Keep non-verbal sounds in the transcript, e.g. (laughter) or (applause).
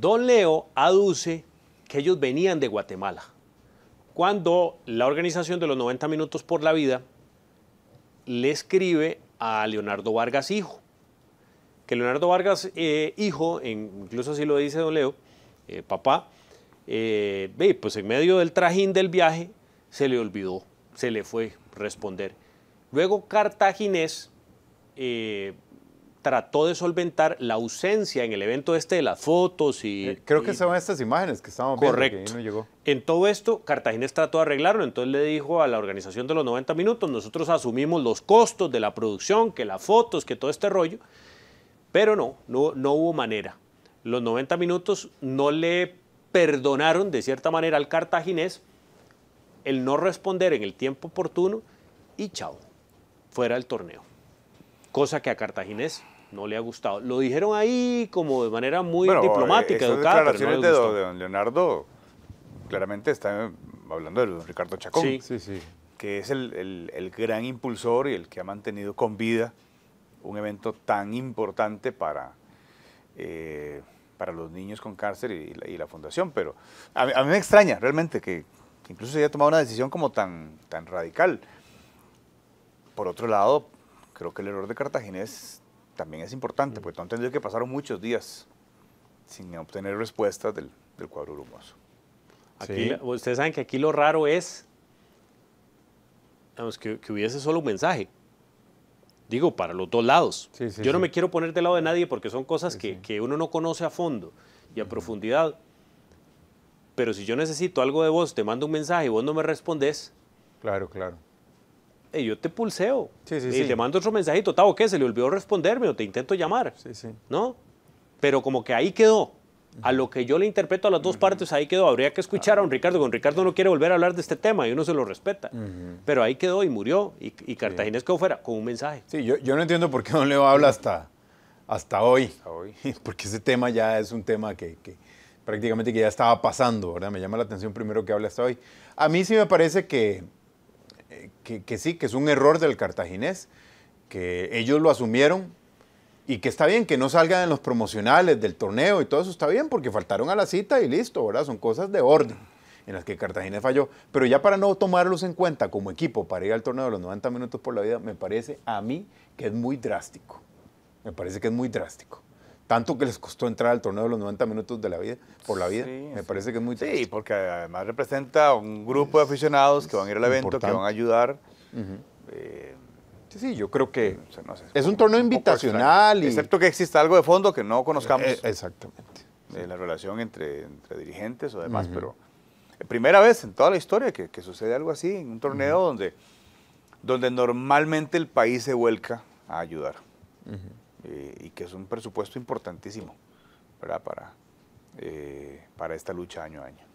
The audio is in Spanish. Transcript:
Don Leo aduce que ellos venían de Guatemala, cuando la organización de los 90 Minutos por la Vida le escribe a Leonardo Vargas Hijo, que Leonardo Vargas eh, Hijo, incluso así lo dice don Leo, eh, papá, eh, pues en medio del trajín del viaje se le olvidó, se le fue responder. Luego Cartaginés trató de solventar la ausencia en el evento este de las fotos y... Eh, creo que son estas imágenes que estaban viendo. Correcto. En todo esto, Cartaginés trató de arreglarlo, entonces le dijo a la organización de los 90 minutos, nosotros asumimos los costos de la producción, que las fotos, que todo este rollo, pero no, no, no hubo manera. Los 90 minutos no le perdonaron de cierta manera al cartaginés el no responder en el tiempo oportuno y chao, fuera el torneo cosa que a Cartaginés no le ha gustado. Lo dijeron ahí como de manera muy diplomática, educada. declaraciones de don Leonardo claramente está hablando de don Ricardo Chacón, que es el, gran impulsor y el que ha mantenido con vida un evento tan importante para, eh, para los niños con cárcel y, la, fundación. Pero a mí, me extraña realmente que, incluso se haya tomado una decisión como tan, tan radical. Por otro lado, creo que el error de Cartagena es, también es importante, porque han tenido que pasaron muchos días sin obtener respuestas del, del cuadro rumoso Aquí, Ustedes saben que aquí lo raro es que, hubiese solo un mensaje. Digo, para los dos lados. Yo no me quiero poner del lado de nadie porque son cosas que, que uno no conoce a fondo y a profundidad. Pero si yo necesito algo de vos, te mando un mensaje y vos no me respondes. Claro, claro y yo te pulseo y le te mando otro mensajito, Tavo, ¿qué? Se le olvidó responderme o te intento llamar, ¿no? Pero como que ahí quedó. A lo que yo le interpreto a las dos partes, ahí quedó. Habría que escuchar a un Ricardo. Con Ricardo no quiere volver a hablar de este tema y uno se lo respeta. Pero ahí quedó y murió. Y, y Cartaginés quedó fuera con un mensaje. Sí, yo, no entiendo por qué Don le habla hasta, hasta hoy, hasta hoy. (laughs) Porque ese tema ya es un tema que, prácticamente que ya estaba pasando, ¿verdad? Me llama la atención primero que habla hasta hoy. A mí sí me parece que que, sí, que es un error del cartaginés, que ellos lo asumieron y que está bien que no salgan en los promocionales del torneo y todo eso está bien porque faltaron a la cita y listo, Son cosas de orden en las que Cartaginés falló, pero ya para no tomarlos en cuenta como equipo para ir al torneo de los 90 minutos por la vida, me parece a mí que es muy drástico. Me parece que es muy drástico tanto que les costó entrar al torneo de los 90 minutos de la vida, por la vida. me parece que es muy triste. Sí, porque además representa un grupo de aficionados que van a ir al evento, que van a ayudar. Eh, sí, sí, yo creo que es, un, torneo invitacional. Y... Excepto que exista algo de fondo que no conozcamos. Eh, exactamente. De eh, la relación entre, entre dirigentes o demás, pero primera vez en toda la historia que, sucede algo así, en un torneo donde, donde normalmente el país se vuelca a ayudar. Eh, y que es un presupuesto importantísimo Para, eh, para esta lucha año a año.